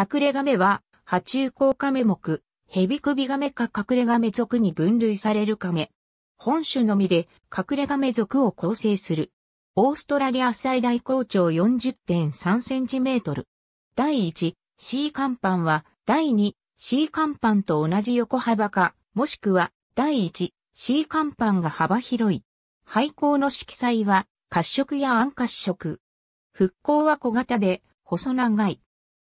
隠れ亀は、波中甲亀目、ヘビ首亀か隠れ亀属に分類される亀。本種のみで隠れ亀属を構成する。オーストラリア最大高潮4 0 3トル。第1、C 甲板は、第2、C 甲板と同じ横幅か、もしくは、第1、C 甲板が幅広い。廃校の色彩は、褐色や暗褐色。復興は小型で、細長い。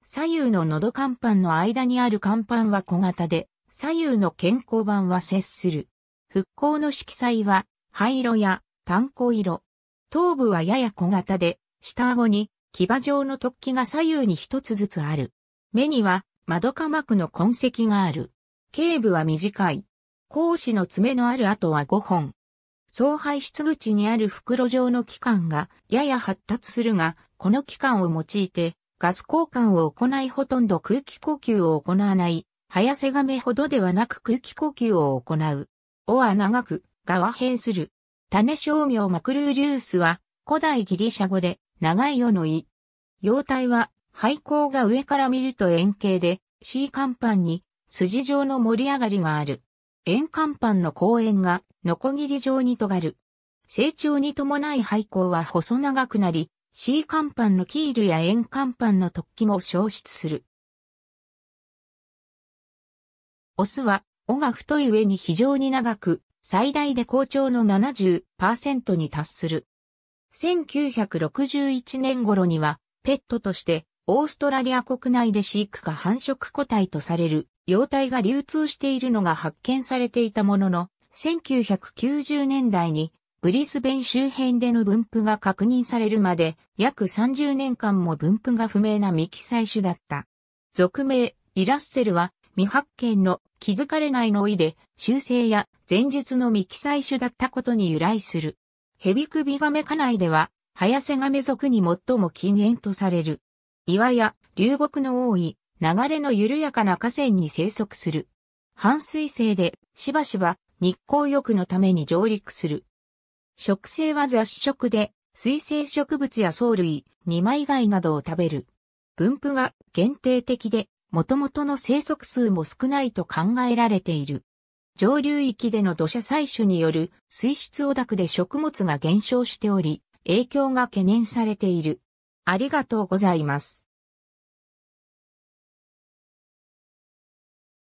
左右の喉乾板の間にある乾板は小型で、左右の健康板は接する。復興の色彩は灰色や炭鉱色。頭部はやや小型で、下顎に牙状の突起が左右に一つずつある。目には窓か膜の痕跡がある。頸部は短い。講師の爪のある跡は5本。総排出口にある袋状の器官がやや発達するが、この器官を用いてガス交換を行いほとんど空気呼吸を行わない、早瀬亀ほどではなく空気呼吸を行う。尾は長く、が変する。種商名マクルーリースは、古代ギリシャ語で、長い世の意。様態は、廃校が上から見ると円形で、C 甲板に、筋状の盛り上がりがある。円甲板の公園が、ノコギリ状に尖る。成長に伴い廃校は細長くなり、C 甲板のキールや円甲板の突起も消失する。オスは、尾が太い上に非常に長く、最大で好調の70%に達する。1961年頃には、ペットとして、オーストラリア国内で飼育か繁殖個体とされる、幼体が流通しているのが発見されていたものの、1990年代にブリスベン周辺での分布が確認されるまで、約30年間も分布が不明な未記載種だった。俗名、イラッセルは、未発見の気づかれないの意で、修正や前述の未記載種だったことに由来する。ヘビクビガメ科内では、ハヤセガメ属に最も禁煙とされる。岩や流木の多い、流れの緩やかな河川に生息する。半水性で、しばしば日光浴のために上陸する。食性は雑食で、水生植物や藻類、二枚貝などを食べる。分布が限定的で、元々の生息数も少ないと考えられている。上流域での土砂採取による水質汚濁で食物が減少しており、影響が懸念されている。ありがとうございます。